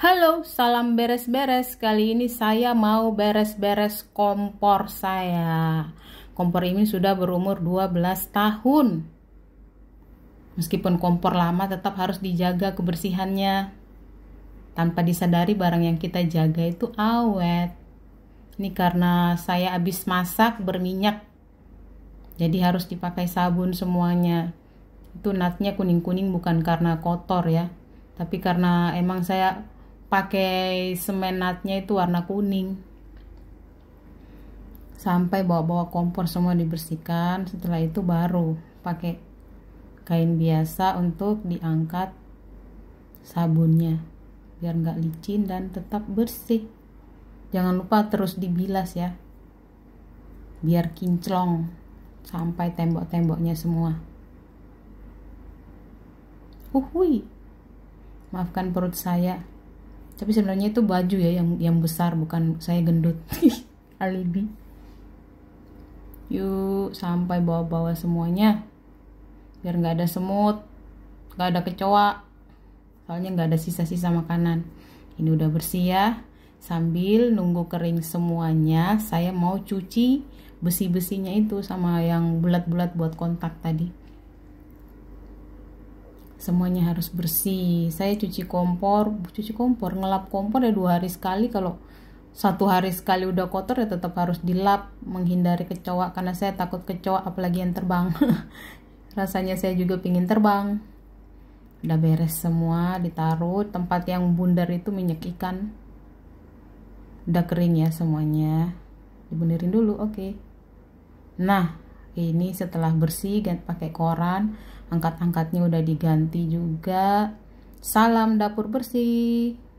Halo, salam beres-beres. Kali ini saya mau beres-beres kompor saya. Kompor ini sudah berumur 12 tahun. Meskipun kompor lama tetap harus dijaga kebersihannya. Tanpa disadari barang yang kita jaga itu awet. Ini karena saya habis masak berminyak. Jadi harus dipakai sabun semuanya. Itu natnya kuning-kuning bukan karena kotor ya. Tapi karena emang saya pakai semenatnya itu warna kuning sampai bawa-bawa kompor semua dibersihkan setelah itu baru pakai kain biasa untuk diangkat sabunnya biar nggak licin dan tetap bersih jangan lupa terus dibilas ya biar kinclong sampai tembok-temboknya semua uhui maafkan perut saya tapi sebenarnya itu baju ya yang yang besar bukan saya gendut alibi yuk sampai bawa-bawa semuanya biar nggak ada semut nggak ada kecoa soalnya nggak ada sisa-sisa makanan ini udah bersih ya sambil nunggu kering semuanya saya mau cuci besi-besinya itu sama yang bulat-bulat buat kontak tadi semuanya harus bersih saya cuci kompor cuci kompor ngelap kompor ya dua hari sekali kalau satu hari sekali udah kotor ya tetap harus dilap menghindari kecoa karena saya takut kecoa apalagi yang terbang rasanya saya juga pingin terbang udah beres semua ditaruh tempat yang bundar itu minyak ikan udah kering ya semuanya dibenerin dulu oke okay. nah ini setelah bersih ganti pakai koran angkat-angkatnya udah diganti juga salam dapur bersih